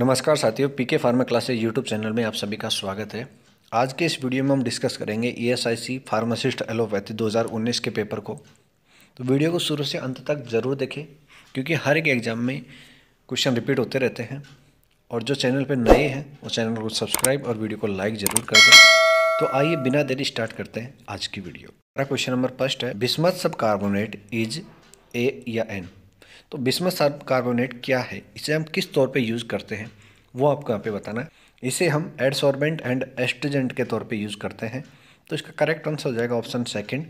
नमस्कार साथियों PK pharma classes YouTube channel में आप सभी का स्वागत है आज के इस वीडियो में हम डिस्कस करेंगे ईएसआईसी फार्मासिस्ट एलोपैथी 2019 के पेपर को तो वीडियो को शुरू से अंत तक ज़रूर देखें क्योंकि हर एक एग्ज़ाम में क्वेश्चन रिपीट होते रहते हैं और जो चैनल पर नए हैं वो चैनल को सब्सक्राइब और वीडियो को लाइक ज़रूर कर दें तो आइए बिना देरी स्टार्ट करते हैं आज की वीडियो क्वेश्चन नंबर फर्स्ट है bismuth subcarbonate is a या एन तो बिस्मस कार्बोनेट क्या है इसे हम किस तौर पे यूज़ करते हैं वो आपको यहाँ पे बताना है इसे हम एडसॉर्बेंट एंड एस्ट्रजेंट के तौर पे यूज़ करते हैं तो इसका करेक्ट आंसर हो जाएगा option second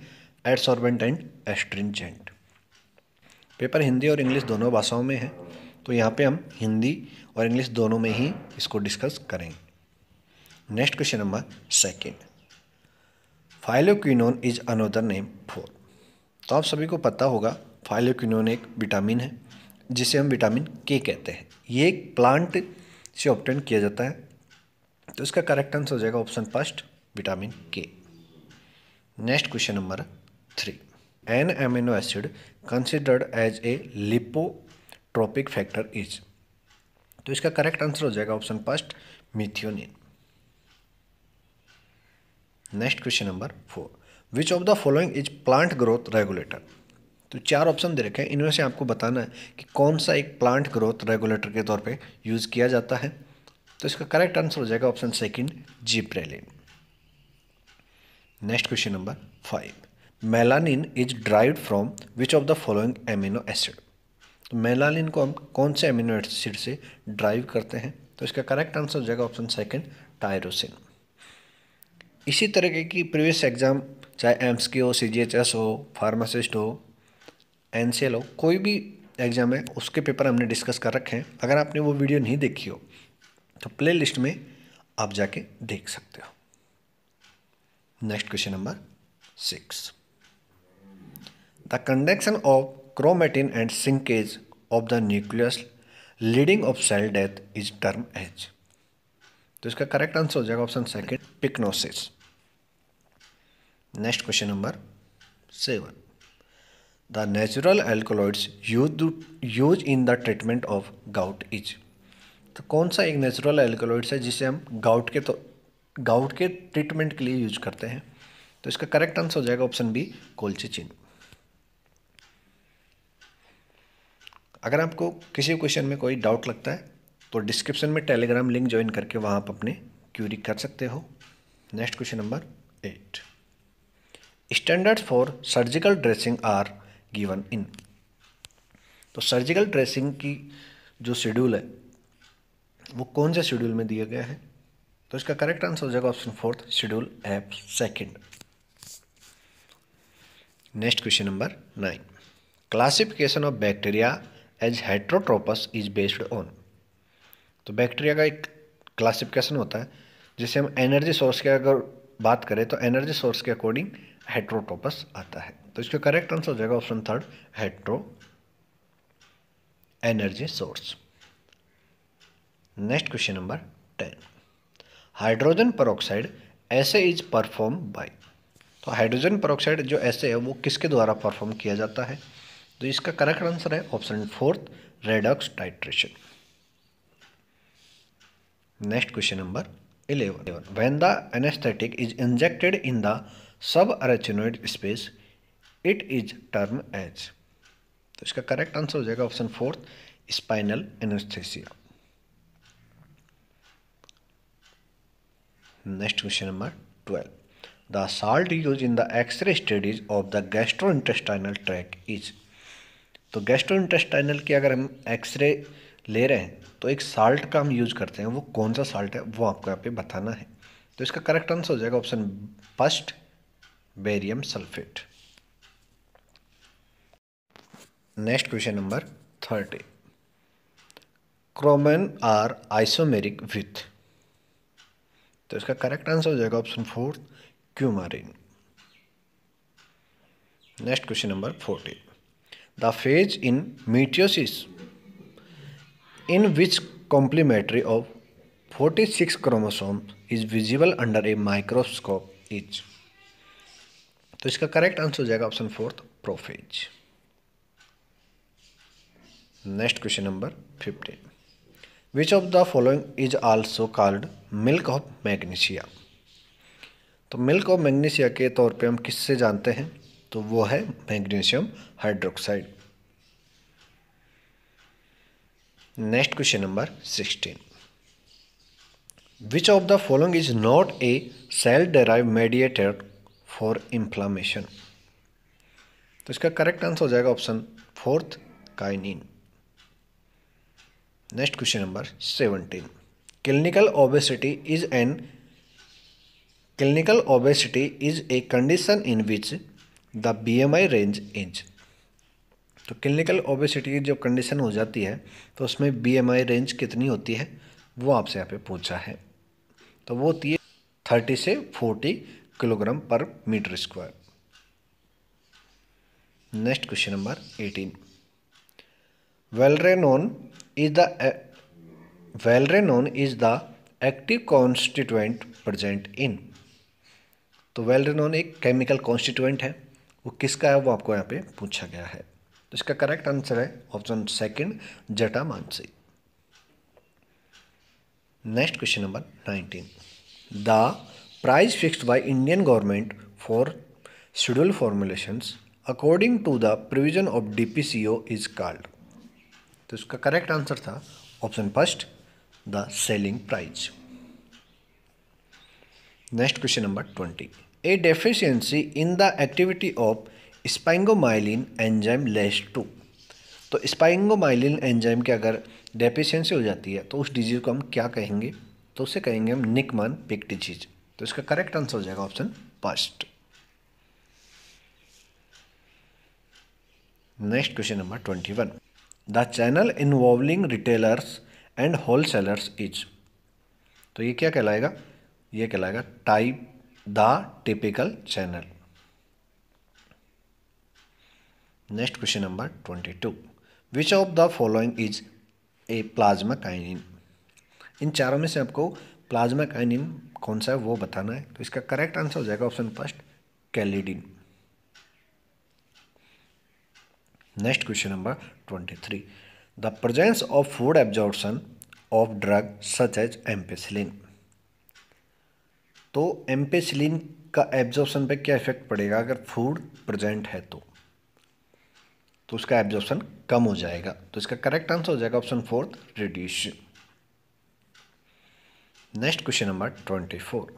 adsorbent and astringent paper Hindi और इंग्लिश दोनों भाषाओं में है तो यहाँ पर हम हिंदी और इंग्लिश दोनों में ही इसको डिस्कस करेंगे next question number second phylloquinone is another name for तो आप सभी को पता होगा फाइलोक्विनोन एक विटामिन है जिसे हम विटामिन के कहते हैं ये एक प्लांट से ऑप्टेंट किया जाता है तो इसका करेक्ट आंसर हो जाएगा option first vitamin K next question number three an amino acid considered as a lipotropic factor is तो इसका करेक्ट आंसर हो जाएगा option first methionine next question number four which of the following is plant growth regulator तो चार option दे रखे हैं इनमें से आपको बताना है कि कौन सा एक प्लांट ग्रोथ रेगुलेटर के तौर पे यूज़ किया जाता है तो इसका करेक्ट आंसर हो जाएगा option second gibberellin next question number five melanin is derive from which of the following amino acid तो मेलानिन को हम कौन से एमिनो एसिड से ड्राइव करते हैं तो इसका करेक्ट आंसर हो जाएगा ऑप्शन सेकेंड टायरोसिन इसी तरीके की प्रीवियस एग्ज़ाम चाहे एम्स की हो सी हो फार्मासिस्ट हो एन हो कोई भी एग्ज़ाम है उसके पेपर हमने डिस्कस कर रखे हैं अगर आपने वो वीडियो नहीं देखी हो तो प्ले लिस्ट में आप जाके देख सकते हो next question number six the conduction of chromatin and shrinkage of the nucleus leading of cell death is term as तो इसका करेक्ट आंसर हो जाएगा option second pyknosis next question number seven natural alkaloids use used, use in the treatment of gout is तो कौन सा एक natural alkaloids है जिसे हम गाउट के तो गाउट के ट्रीटमेंट के लिए यूज करते हैं तो इसका करेक्ट आंसर हो जाएगा ऑप्शन बी कोल्चिचिन अगर आपको किसी क्वेश्चन में कोई डाउट लगता है तो डिस्क्रिप्शन में टेलीग्राम लिंक ज्वाइन करके वहाँ आप अपने क्यूरी कर सकते हो next question number eight standards for surgical dressing are given in तो सर्जिकल ड्रेसिंग की जो शेड्यूल है वो कौन से शेड्यूल में दिया गया है तो इसका करेक्ट आंसर हो जाएगा option fourth schedule F second next question number nine classification of bacteria as heterotrophs is based on तो बैक्टीरिया का एक क्लासिफिकेशन होता है जिसे हम एनर्जी सोर्स के अगर बात करें तो एनर्जी सोर्स के अकॉर्डिंग हेट्रोट्रोपस आता है तो इसका करेक्ट आंसर हो जाएगा option third hetero energy source next question number ten hydrogen peroxide assay is performed by तो हाइड्रोजन परोक्साइड जो ऐसे है वो किसके द्वारा परफॉर्म किया जाता है तो इसका करेक्ट आंसर है option fourth redox titration next question number eleven when the anaesthetic is injected in the subarachnoid space it is term as तो इसका करेक्ट आंसर हो जाएगा option fourth spinal anaesthesia next question number twelve the salt use in the X ray studies of the gastrointestinal tract is तो gastrointestinal की अगर हम x ray ले रहे हैं तो एक साल्ट का हम यूज करते हैं वो कौन सा साल्ट है वो आपको यहाँ पे बताना है तो इसका करेक्ट आंसर हो जाएगा option first barium sulphate next question number thirty chromene are isomeric with तो इसका करेक्ट आंसर हो जाएगा option four coumarin next question number forty the phase in meiosis in which complementary of forty six chromosome is visible under a microscope each तो इसका correct answer हो जाएगा option fourth prophase next question number fifteen which of the following is also called milk of magnesia तो milk of magnesia के तौर पे हम किससे जानते हैं तो वो है magnesium hydroxide next question number sixteen which of the following is not a cell derive mediator for inflammation तो इसका करेक्ट आंसर हो जाएगा option fourth kinin next question number seventeen clinical obesity is an clinical obesity is a condition in which the BMI range is तो clinical obesity की जब condition हो जाती है तो उसमें बीएमआई रेंज कितनी होती है वो आपसे यहाँ पे पूछा है तो वो होती है थर्टी से फोर्टी किलोग्राम पर metre square next question number eighteen valerenone is the valerenone is the active constituent present in तो वेलरेनोन एक केमिकल कॉन्स्टिट्यूएंट है वो किसका है वो आपको यहाँ पे पूछा गया है तो इसका करेक्ट आंसर है option second Jatamansi next question number nineteen the price fixed by Indian government for schedule formulations according to the provision of DPCO is called तो इसका करेक्ट आंसर था option first the ceiling price next question number twenty a deficiency in the activity of sphingomyelin enzyme leads to तो sphingomyelin enzyme की अगर deficiency हो जाती है तो उस डिजीज़ को हम क्या कहेंगे तो उसे कहेंगे हम निकमन पिक डिजीज तो इसका करेक्ट आंसर हो जाएगा option first next question number twenty one the channel involving retailers and wholesalers is तो ये क्या कहलाएगा ये कहलाएगा type the typical channel next question number twenty two which of the following is a plasma kinin इन चारों में से आपको प्लाज्मा काइनिन कौन सा है वो बताना है तो इसका करेक्ट आंसर हो जाएगा option first kallidin next question number twenty three the presence of food absorption of drug such as ampicillin तो एम्पेसिलिन का एब्जॉर्बन पे क्या इफेक्ट पड़ेगा अगर फूड प्रेजेंट है तो तो उसका एब्जॉर्बन कम हो जाएगा तो इसका करेक्ट आंसर हो जाएगा option fourth reduction next question number twenty four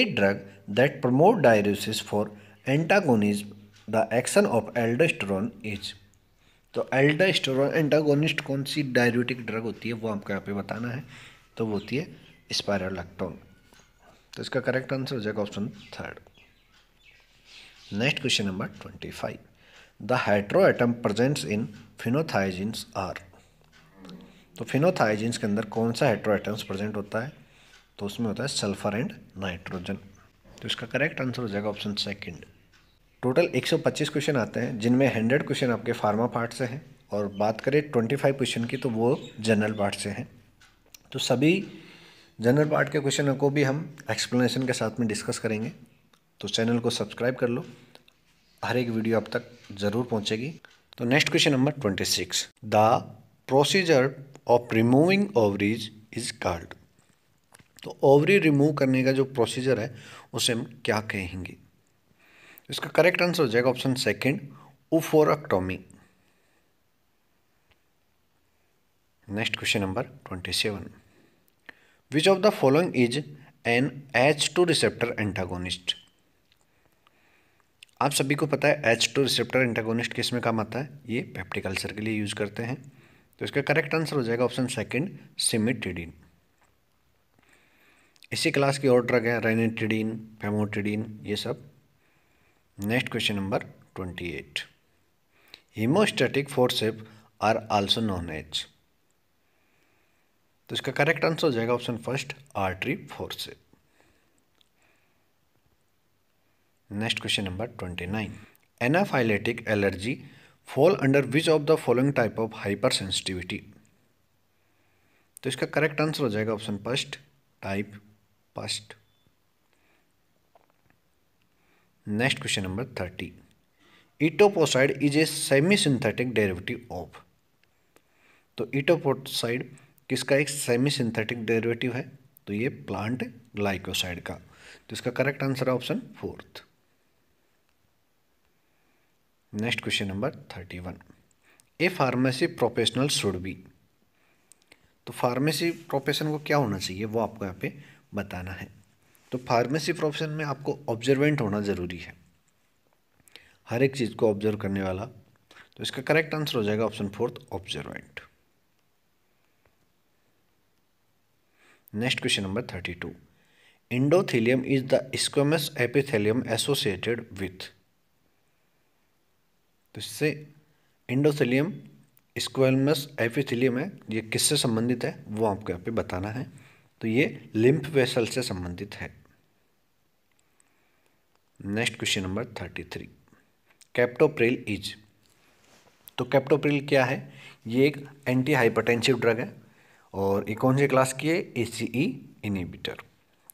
a drug that promote diuresis for antagonism the action of aldosterone is तो एल्डोस्टेरोन एंटागोनिस्ट कौन सी डायबिटिक ड्रग होती है वो आपको यहाँ पे बताना है तो वो होती है स्पायरलैक्टोन तो इसका करेक्ट आंसर हो जाएगा option third next question number twenty five the hydro atom presents in phenothiazines are तो फिनोथाइजिन्स के अंदर कौन सा हाइड्रो एटम्स प्रजेंट होता है तो उसमें होता है सल्फर एंड नाइट्रोजन तो इसका करेक्ट आंसर हो जाएगा ऑप्शन सेकेंड टोटल 125 क्वेश्चन आते हैं जिनमें 100 क्वेश्चन आपके फार्मा पार्ट से हैं और बात करें 25 क्वेश्चन की तो वो जनरल पार्ट से हैं तो सभी जनरल पार्ट के क्वेश्चन को भी हम एक्सप्लेनेशन के साथ में डिस्कस करेंगे तो चैनल को सब्सक्राइब कर लो हर एक वीडियो अब तक ज़रूर पहुँचेगी तो next question number twenty six the procedure of removing ovaries is called तो ओवरी रिमूव करने का जो प्रोसीजर है उसे हम क्या कहेंगे इसका करेक्ट आंसर हो जाएगा option second oophorectomy next question number twenty seven which of the following is an H two receptor antagonist आप सभी को पता है एच टू रिसेप्टर एंटागोनिस्ट किस में काम आता है ये अल्सर के लिए यूज करते हैं तो इसका करेक्ट आंसर हो जाएगा ऑप्शन सेकंड सिमिटिडिन इसी क्लास की और ड्रग है रेनेटिडिन फेमोटिडिन ये सब question number twenty eight haemostatic forceps are also known H तो इसका करेक्ट आंसर हो जाएगा option first artery forceps next question number twenty nine anaphylactic allergy fall under which of the following type of hypersensitivity तो इसका correct answer हो जाएगा option first type first next question number thirty etoposide is a semi synthetic derivative of तो etoposide किसका एक semi synthetic derivative है तो ये प्लांट ग्लाइकोसाइड का तो इसका करेक्ट आंसर है option fourth next question number thirty one a pharmacy professional should be तो फार्मेसी प्रोफेशन को क्या होना चाहिए वो आपको यहाँ पे बताना है तो फार्मेसी प्रोफेशन में आपको ऑब्जर्वेंट होना ज़रूरी है हर एक चीज़ को ऑब्जर्व करने वाला तो इसका करेक्ट आंसर हो जाएगा option fourth observant next question number thirty two endothelium is the squamous epithelium associated with तो इससे इंडोथिलियम स्क्वेमस एपिथेलियम है ये किससे संबंधित है वो आपको यहाँ पे बताना है तो ये लिम्फ वेसल से संबंधित है next question number thirty three captopril is तो कैप्टोप्रिल क्या है ये एक एंटी हाइपरटेंसिव ड्रग है और ये कौन सी क्लास की है ए सी ई इनिबिटर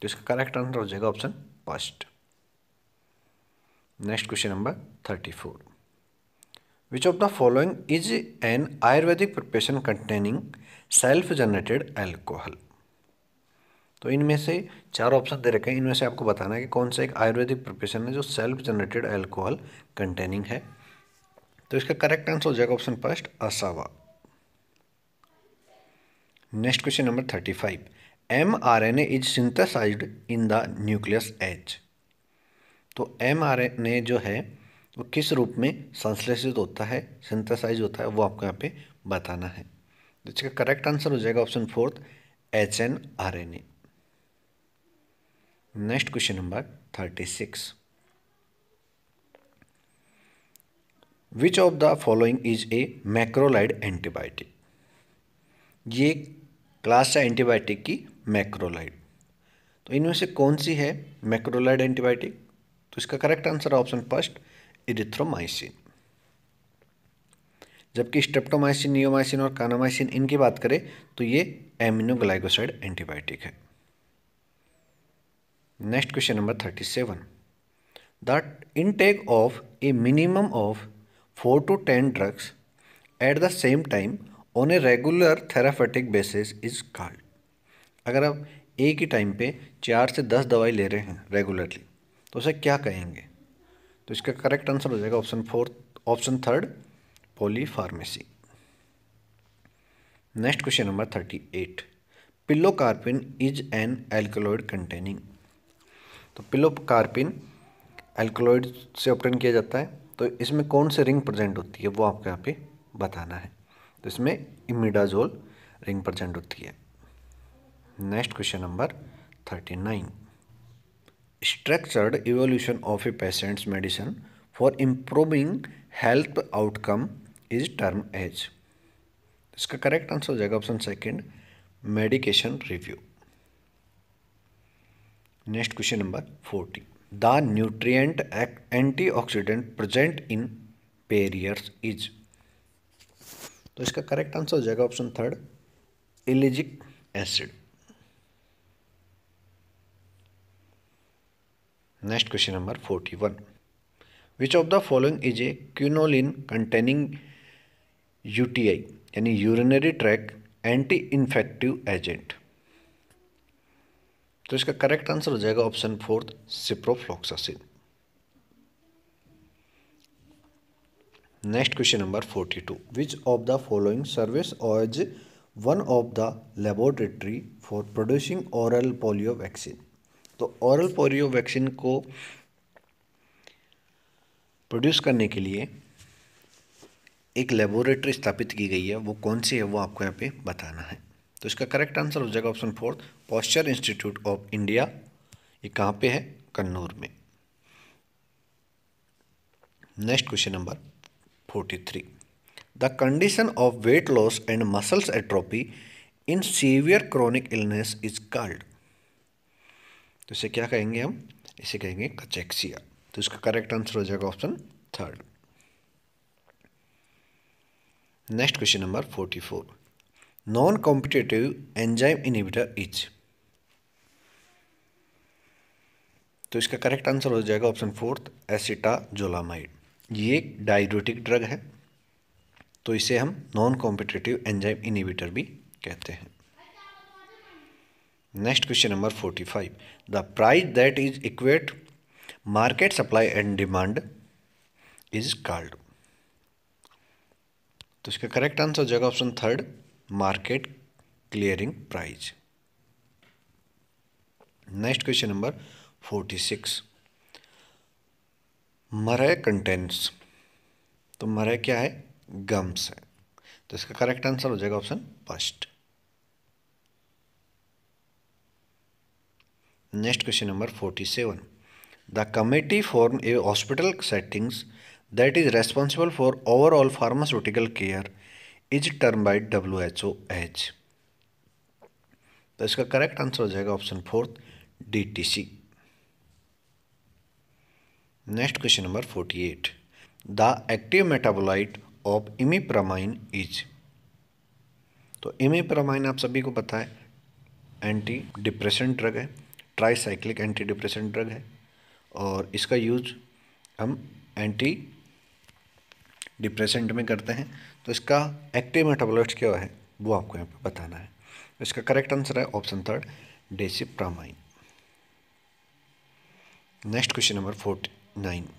तो इसका करेक्ट आंसर हो जाएगा option first next question number thirty four which of the following is an ayurvedic preparation containing self generated alcohol तो इनमें से चार ऑप्शन दे रखे हैं इनमें से आपको बताना है कि कौन सा एक आयुर्वेदिक प्रिपरेशन है जो सेल्फ जनरेटेड एल्कोहल कंटेनिंग है तो इसका करेक्ट आंसर हो जाएगा option first asava next question number thirty five M R N A is synthesized in the nucleus as तो एम आर एन ए जो है वो किस रूप में संश्लेषित होता है सिंथेसाइज होता है वो आपको यहाँ पे बताना है तो इसका करेक्ट आंसर हो जाएगा option fourth H N R N A next question number thirty six which of the following is a macrolide antibiotic ये क्लास है एंटीबायोटिक की मैक्रोलाइड तो इनमें से कौन सी है मैक्रोलाइड एंटीबायोटिक तो इसका correct answer option first erythromycin जबकि स्ट्रेप्टोमाइसिन नियोमाइसिन और कानामाइसिन इनकी बात करें तो ये एमिनोग्लाइकोसाइड एंटीबायोटिक है next question number thirty seven the intake of a minimum of four to ten drugs at the same time on a regular therapeutic basis is called अगर आप एक ही टाइम पे चार से दस दवाई ले रहे हैं रेगुलरली तो उसे क्या कहेंगे तो इसका करेक्ट आंसर हो जाएगा option fourth option third polypharmacy next question number thirty eight pilocarpine is an alkaloid containing तो पिलोकार्पिन एल्कोलॉइड से ऑप्टेन किया जाता है तो इसमें कौन से रिंग प्रजेंट होती है वो आपको यहाँ पे बताना है तो इसमें इमिडाजोल रिंग प्रजेंट होती है next question number thirty nine structured evolution of a patient's medicine for improving health outcome is term as इसका करेक्ट आंसर हो जाएगा option second medication review next question number forty the anti oxidant present in berries is तो इसका correct answer हो जाएगा option third ellagic acid next question number forty one which of the following is a quinolone containing UTI यानी urinary tract anti infective agent तो इसका correct answer हो जाएगा option fourth ciprofloxacin next question number forty two which of the following serves as one of the laboratory for producing oral polio vaccine तो oral polio vaccine को produce करने के लिए एक लेबोरेटरी स्थापित की गई है वो कौन सी है वो आपको यहाँ पे बताना है तो इसका करेक्ट आंसर हो जाएगा option fourth Pasteur Institute of India ये कहाँ पे है कन्नूर में next question number forty three the condition of weight loss and muscles atrophy in severe chronic illness is called तो इसे क्या कहेंगे हम इसे कहेंगे कचेक्सिया तो इसका करेक्ट आंसर हो जाएगा option third next question number forty four non-competitive enzyme inhibitor each तो इसका करेक्ट आंसर हो जाएगा ऑप्शन फोर्थ एसिटाजोलामाइड ये एक डायरोटिक ड्रग है तो इसे हम नॉन कॉम्पिटेटिव एंजाइम इनिबिटर भी कहते हैं next question number forty five the price that is equate market supply and demand is called तो इसका करेक्ट आंसर हो जाएगा option third market clearing price next question number forty six Murray contents तो Murray क्या है gums है तो इसका करेक्ट आंसर हो जाएगा option first next question number forty seven the committee form a hospital settings that is responsible for overall pharmaceutical care is term by W H O H तो इसका correct answer हो जाएगा option fourth D T C next question number forty eight the active metabolite of imipramine is तो imipramine आप सभी को पता है एंटी डिप्रेशन ड्रग है ट्राईसाइक्लिक एंटी डिप्रेशन ड्रग है और इसका यूज हम एंटी डिप्रेसेंट में करते हैं तो इसका एक्टिव मेटाबोलाइट्स क्या है वो आपको यहाँ पे बताना है इसका करेक्ट आंसर है option third desipramine next question number forty nine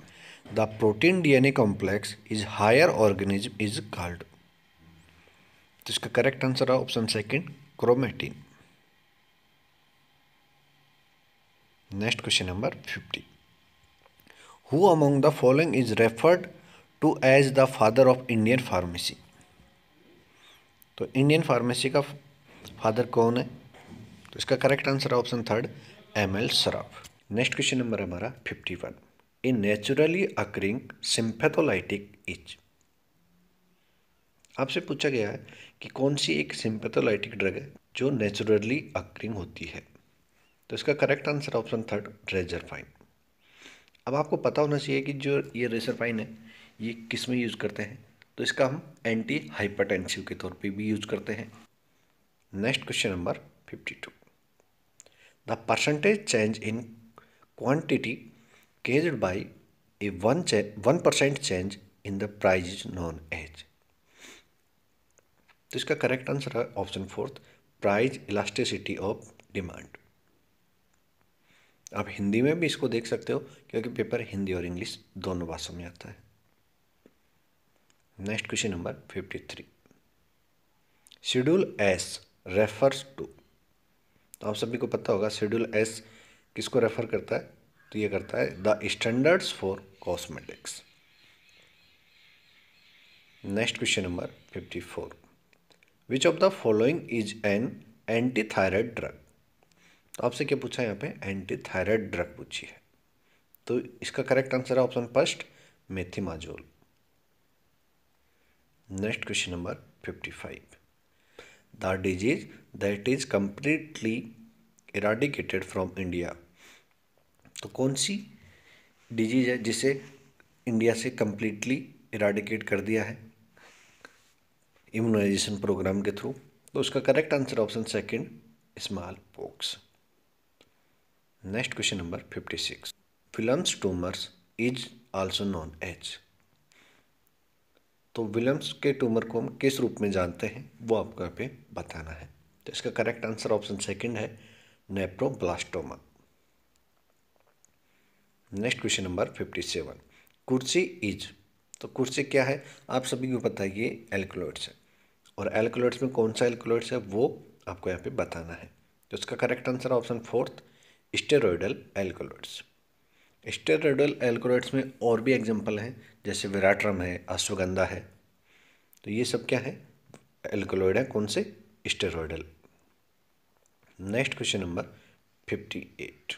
the protein DNA complex is higher organism is called तो इसका करेक्ट आंसर है option second chromatin next question number fifty who among the following is referred to as the father of Indian pharmacy तो Indian pharmacy का father कौन है तो इसका correct answer है option third M L Schroff next question number है हमारा fifty one a naturally occurring sympatholytic is आपसे पूछा गया है कि कौन सी एक सिंपेथोलाइटिक ड्रग है जो नेचुरली अक्रिंग होती है तो इसका correct answer option third reserpine अब आपको पता होना चाहिए कि जो ये रेजरफाइन है ये किस में यूज़ करते हैं तो इसका हम एंटी हाइपरटेंसिव के तौर पे भी यूज़ करते हैं next question number fifty two the percentage change in quantity caused by a one one percent change in the price is known as तो इसका करेक्ट आंसर है option fourth price elasticity of demand आप हिंदी में भी इसको देख सकते हो क्योंकि पेपर हिंदी और इंग्लिश दोनों भाषा में आता है next question number fifty three schedule S refers to तो आप सभी को पता होगा शेड्यूल एस किसको रेफर करता है तो ये करता है the standards for cosmetics next question number fifty four which of the following is an anti thyroid drug तो आपसे क्या पूछा है यहाँ पे एंटी थायराइड ड्रग पूछी है तो इसका करेक्ट आंसर है option first methimazole next question number fifty five the disease that is completely eradicated from India तो कौन सी डिजीज है जिसे इंडिया से कम्प्लीटली इराडिकेट कर दिया है इम्यूनाइजेशन प्रोग्राम के थ्रू तो उसका correct answer option second small pox next question number fifty six Wilms tumours is also known as तो विलियम्स के ट्यूमर को हम किस रूप में जानते हैं वो आपको यहाँ पे बताना है तो इसका करेक्ट आंसर ऑप्शन सेकंड है nephroblastoma next question number fifty seven kurchi is तो कुर्सी क्या है आप सभी को पता है ये एल्कोलोइड्स है और एल्कोलोइड्स में कौन सा एल्कोलोइड्स है वो आपको यहाँ पे बताना है तो इसका correct answer option fourth steroidal alkaloids steroidal alkaloids में और भी एग्जाम्पल हैं जैसे विराट्रम है अश्वगंधा है तो ये सब क्या है एल्कोलॉइड है कौन से steroidal next question number fifty eight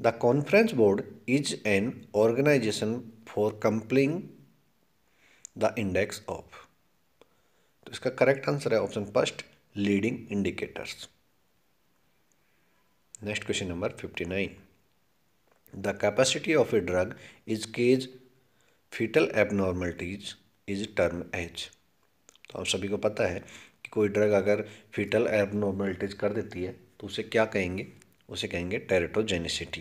the conference board is an organisation for compiling the index of तो इसका करेक्ट आंसर है option first leading indicators next question number fifty nine the capacity of a drug is cause fetal abnormalities is term H तो आप सभी को पता है कि कोई ड्रग अगर फीटल एबनॉर्मलिटीज कर देती है तो उसे क्या कहेंगे उसे कहेंगे टेरेटोजेनिसिटी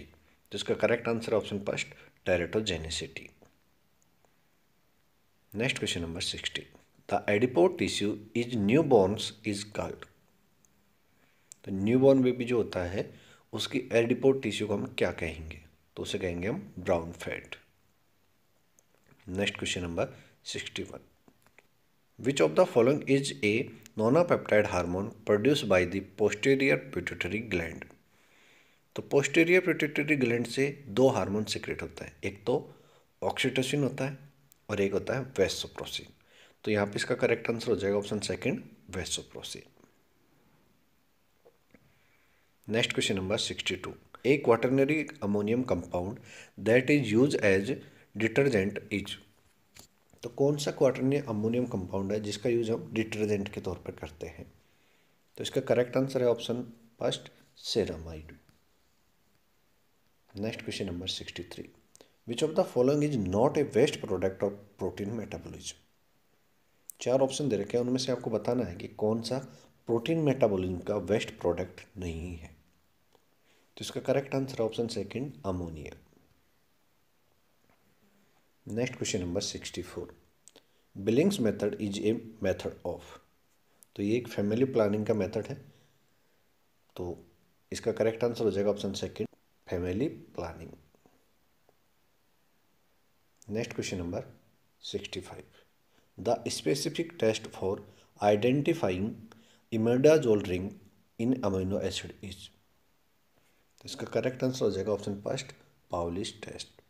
जिसका correct answer option first teratogenicity next question number sixty the adipose tissue is newborns is called तो न्यू बॉर्न बेबी जो होता है उसकी एडिपोर टिश्यू को हम क्या कहेंगे तो उसे कहेंगे हम brown fat next question number sixty one which of the following is a nonapeptide hormone produce by the posterior pituitary gland तो पोस्टेरियर पिट्यूटरी ग्लैंड से दो हार्मोन सिक्रेट होता है एक तो ऑक्सीटोसिन होता है और एक होता है वेस्टोप्रोसिन तो यहाँ पे इसका करेक्ट आंसर हो जाएगा option second vasopressin next question number sixty two a quaternary ammonium compound that is use as detergent is तो कौन सा क्वाटरनरी अमोनियम कंपाउंड है जिसका यूज़ हम डिटर्जेंट के तौर पर करते हैं तो इसका करेक्ट आंसर है option first ceramide next question number sixty three which of the following is not a waste product of protein metabolism चार ऑप्शन दे रखे हैं उनमें से आपको बताना है कि कौन सा प्रोटीन मेटाबॉलिज्म का वेस्ट प्रोडक्ट नहीं है तो इसका correct answer option second ammonia next question number sixty four billings method is a method of तो ये एक फैमिली प्लानिंग का मेथड है तो इसका करेक्ट आंसर हो जाएगा option second family planning next question number sixty five the specific test for identifying imidazole ring in amino acid is इसका करेक्ट आंसर हो जाएगा option first Pauly's test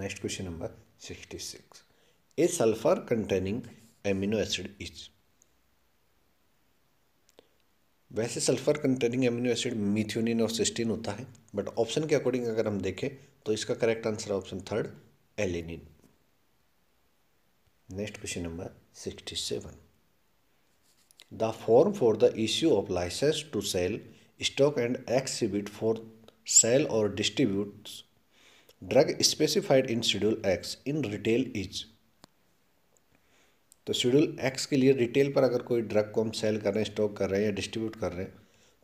next question number sixty six a sulphur containing amino acid is वैसे sulphur containing amino acid methionine और cysteine होता है but option के according अगर हम देखें तो इसका करेक्ट आंसर है option third alanine next question number sixty seven the form for the issue of licence to sell stock and exhibit for sale और distribute drug specified in schedule X in retail is तो schedule X के लिए retail पर अगर कोई drug को हम cell कर रहे हैं स्टॉक कर रहे हैं या डिस्ट्रीब्यूट कर रहे हैं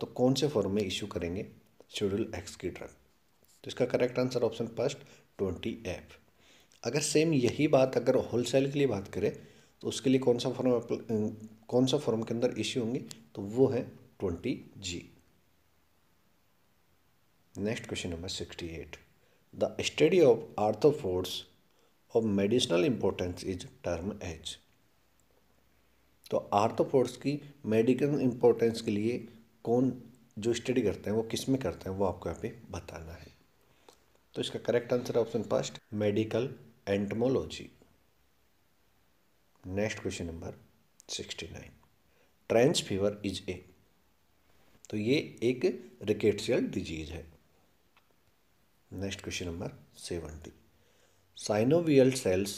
तो कौन से फॉर्म में इश्यू करेंगे शेड्यूल एक्स की ड्रग तो इसका correct answer option first twenty F अगर सेम यही बात अगर होलसेल के लिए बात करें तो उसके लिए कौन सा फॉर्म कौन सा फॉर्म के अंदर इश्यू होंगे तो वो है twenty G next question number sixty eight the study of arthropods of medicinal importance is term as तो आर्थोफोर्स की मेडिकल इंपॉर्टेंस के लिए कौन जो स्टडी करते हैं वो किस में करते हैं वो आपको यहाँ पे बताना है तो इसका करेक्ट आंसर है option first medical entomology next question number sixty nine fever is a तो ये एक रिकेटशियल डिजीज है next question number seventy synovial cells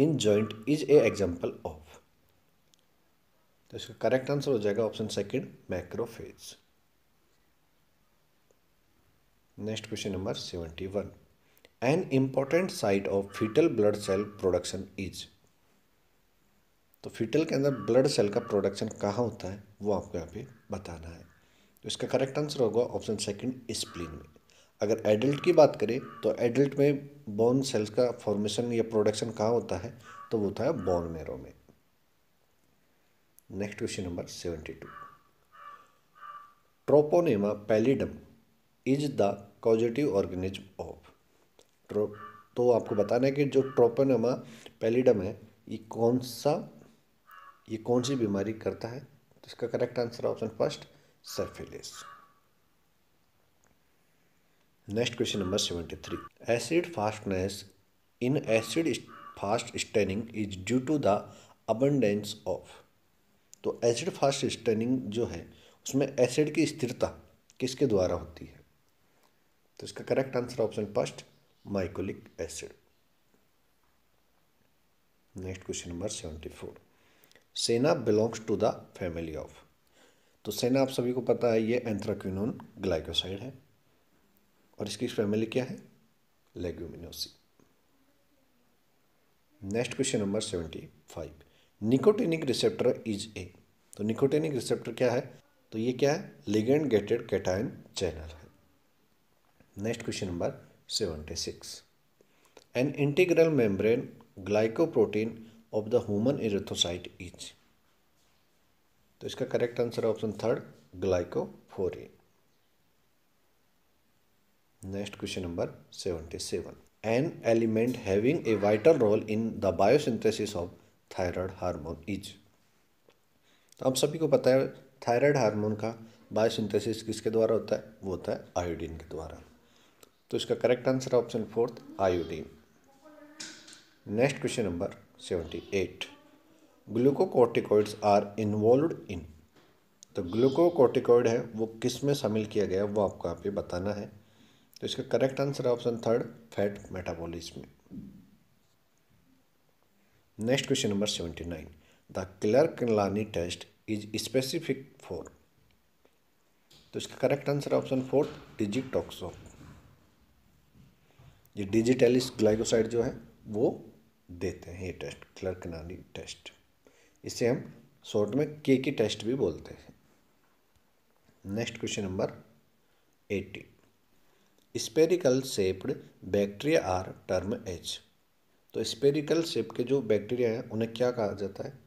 in joint is a example of तो इसका करेक्ट आंसर हो जाएगा option second macrophage next question number seventy one an important site of fetal blood cell production is तो fetal के अंदर blood cell का production कहाँ होता है वो आपको यहाँ पे बताना है तो इसका करेक्ट आंसर होगा ऑप्शन सेकंड स्प्लीन में अगर एडल्ट की बात करें तो एडल्ट में बोन सेल्स का फॉर्मेशन या प्रोडक्शन कहाँ होता है तो वो होता है बोन मेरो में next question number seventy two treponema pallidum is the causative organism of ट्रो तो आपको बताना है कि जो ट्रोपोनेमा पैलिडम है ये कौन सा ये कौन सी बीमारी करता है तो इसका correct answer option first syphilis next question number seventy three acid fastness in acid fast staining is due to the abundance of तो एसिड फास्ट स्टेनिंग जो है उसमें एसिड की स्थिरता किसके द्वारा होती है तो इसका correct answer option first mycolic acid next question number seventy four senna belongs to the family of तो सेना आप सभी को पता है ये एंथ्राक्विनोन ग्लाइकोसाइड है और इसकी फैमिली क्या है leguminosae next question number seventy five nicotinic receptor is a तो निकोटेनिक रिसेप्टर क्या है तो ये क्या है लिगेंड गेटेड कैटाइन चैनल है next question number seventy six an integral membrane glycoprotein of the human erythrocyte is तो इसका करेक्ट आंसर है option third glycophorin next question number seventy seven an element having a vital role in the biosynthesis of thyroid hormone is तो हम सभी को पता है thyroid hormone का बायोसिंथेसिस किसके द्वारा होता है वो होता है आयोडीन के द्वारा तो इसका करेक्ट आंसर है option fourth iodine next question number 78 glucocorticoids are involve in तो ग्लूकोकॉर्टिकॉइड है वो किस में शामिल किया गया वो आपको यहाँ पे बताना है तो इसका करेक्ट आंसर है option third fat metabolism next question number seventy nine the Keller Kiliani test is specific for तो इसका करेक्ट आंसर है ऑप्शन फोर्थ डिजिटॉक्सो ये डिजिटेलिस ग्लाइकोसाइड जो है वो देते हैं ये टेस्ट क्लर्क नाली टेस्ट इसे हम शॉर्ट में के की टेस्ट भी बोलते हैं next question number eighty spherical shaped bacteria are term H तो स्पेरिकल सेप के जो बैक्टीरिया हैं उन्हें क्या कहा जाता है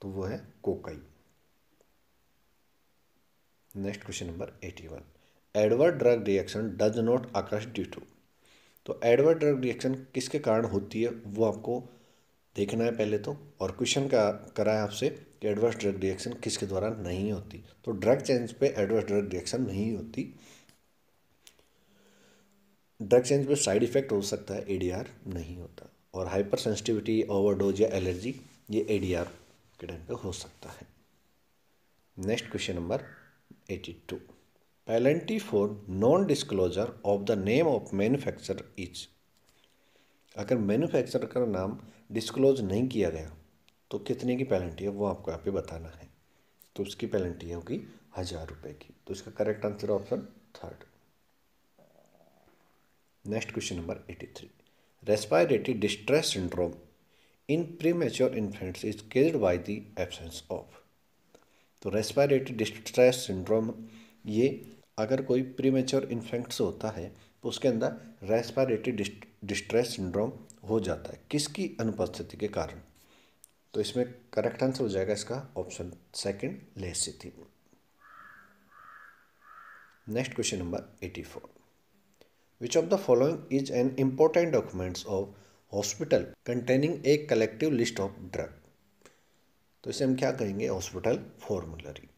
तो वो है cocci next question number eighty one adverse drug reaction does not occur due to तो एडवर्ड ड्रग रिएक्शन किसके कारण होती है वो आपको देखना है पहले तो और क्वेश्चन का करा है आपसे कि एडवर्स ड्रग रिएक्शन किसके द्वारा नहीं होती तो ड्रग चेंज पे एडवर्स ड्रग रिएक्शन नहीं होती ड्रग चेंज पे साइड इफेक्ट हो सकता है एडीआर नहीं होता और हाइपर सेंसिटिविटी ओवरडोज या एलर्जी ये एडीआर के टाइम पे हो सकता है next question number eighty two penalty for non disclosure of the name of manufacturer is अगर मैन्युफैक्चरर का नाम डिस्क्लोज नहीं किया गया तो कितने की पेनल्टी है वो आपको यहाँ पे बताना है तो उसकी पेनल्टी होगी हज़ार रुपये की तो इसका correct answer option third next question number eighty three respiratory distress syndrome in premature infants is caused by the absence of तो रेस्पायरेटरी डिस्ट्रेस सिंड्रोम ये अगर कोई प्रीमेच्योर इन्फेंट्स होता है तो उसके अंदर रेस्पायरेटरी डिस्ट्रेस सिंड्रोम हो जाता है किसकी अनुपस्थिति के कारण तो इसमें करेक्ट आंसर हो जाएगा इसका option second lecithin next question number eighty four which of the following is an important documents of hospital containing a collective list of drug तो इसे हम क्या कहेंगे hospital formulary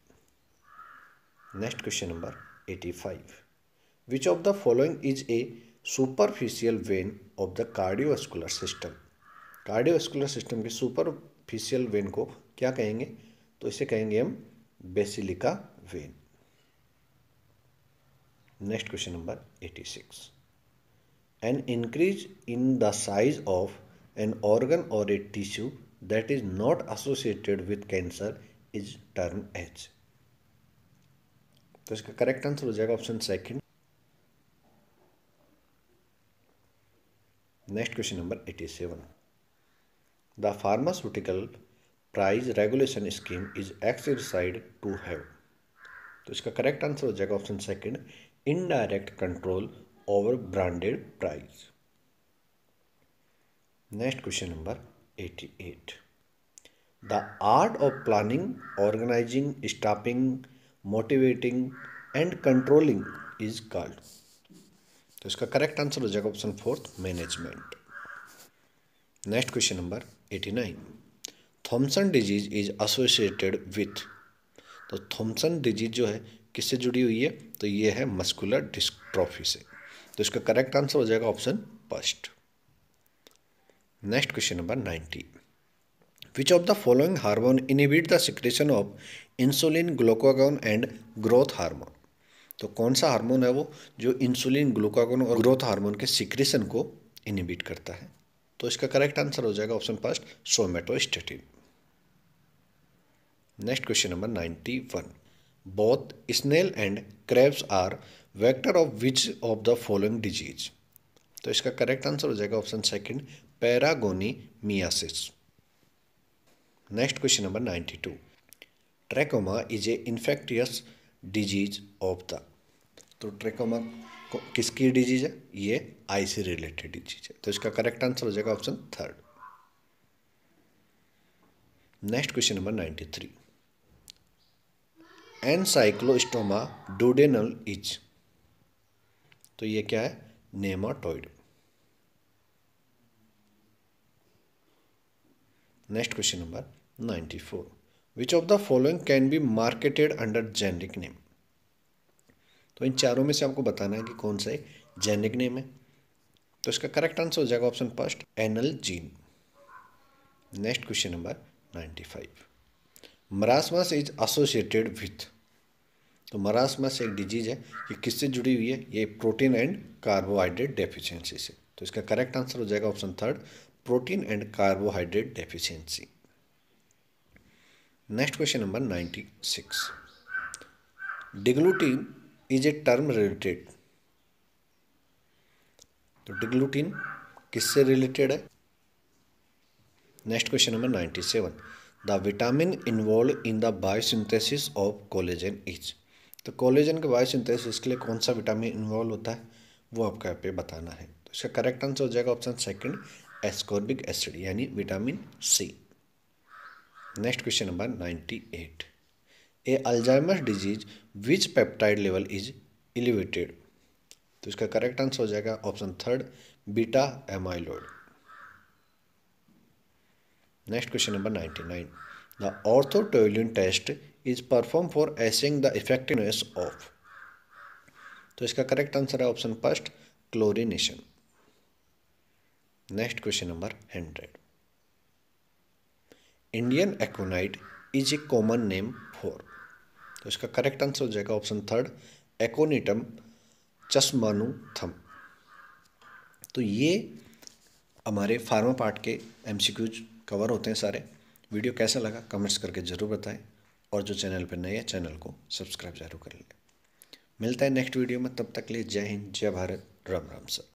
next question number 85 which of the following is a superficial vein of the cardiovascular system cardiovascular system के superficial vein को क्या कहेंगे तो इसे कहेंगे हम basilica vein next question number 86 an increase in the size of an organ or a tissue that is not associated with cancer is termed as तो इसका करेक्ट आंसर हो जाएगा option second next question number eighty seven the pharmaceutical price regulation scheme is exercised to have तो इसका correct answer हो जाएगा option second indirect control over branded price next question number 88 the art of planning organising staffing motivating and controlling is called तो इसका correct answer हो जाएगा option fourth management next question number eighty nine Thomsen disease is associated with तो Thomsen disease जो है किससे जुड़ी हुई है तो ये है मस्कुलर डिस्ट्रॉफी से तो इसका करेक्ट आंसर हो जाएगा option first next question number ninety which of the following hormone inhibit the secretion of insulin glucagon and growth hormone तो कौन सा हार्मोन है वो जो इंसुलिन ग्लूकागोन और ग्रोथ हार्मोन के सिक्रेशन को इनिबिट करता है तो इसका करेक्ट आंसर हो जाएगा option first somatostatin next question number ninety one both snail and crabs are vector of which of the following disease तो इसका करेक्ट आंसर हो जाएगा option second paragonimiasis next question number ninety two trachoma is a infectious disease of the तो trachoma किसकी disease है ये आई से related disease है तो इसका करेक्ट आंसर हो जाएगा option third next question number ninety three ancylostoma duodenale is तो ये क्या है nematode next question number 94. Which of the following can be marketed under generic name? तो इन चारों में से आपको बताना है कि कौन सा है जेनिक नेम है तो इसका करेक्ट आंसर हो जाएगा option first analgin next question number ninety five marasmus is associated with तो मरासमस एक डिजीज है ये किससे जुड़ी हुई है ये प्रोटीन एंड कार्बोहाइड्रेट डेफिशिएंसी से तो इसका करेक्ट आंसर हो जाएगा option third protein and carbohydrate deficiency next question number ninety six deglutition is a term related तो डिग्लूटीन किससे रिलेटेड है next question number ninety seven the vitamin involve in the biosynthesis of collagen is तो collagen के biosynthesis के लिए कौन सा विटामिन इन्वॉल्व होता है वो आपको यहाँ पे बताना है तो इसका करेक्ट आंसर हो जाएगा ऑप्शन सेकंड एस्कॉर्बिक एसिड यानी vitamin C next question number ninety eight a Alzheimer's disease which peptide level is elevated तो इसका करेक्ट आंसर हो जाएगा option third beta amyloid next question number ninety nine the orthotolidine test is perform for assessing the effectiveness of तो इसका correct answer है option first chlorination next question number hundred Indian aconite is a common name for तो इसका correct answer हो जाएगा option third एकोनीटम चश्मानु थम तो ये हमारे फार्मा पार्ट के एमसीक्यूज कवर होते हैं सारे वीडियो कैसा लगा कमेंट्स करके ज़रूर बताएं और जो चैनल पर नए हैं चैनल को सब्सक्राइब जरूर कर लें मिलता है नेक्स्ट वीडियो में तब तक लिए जय हिंद जय भारत राम राम सर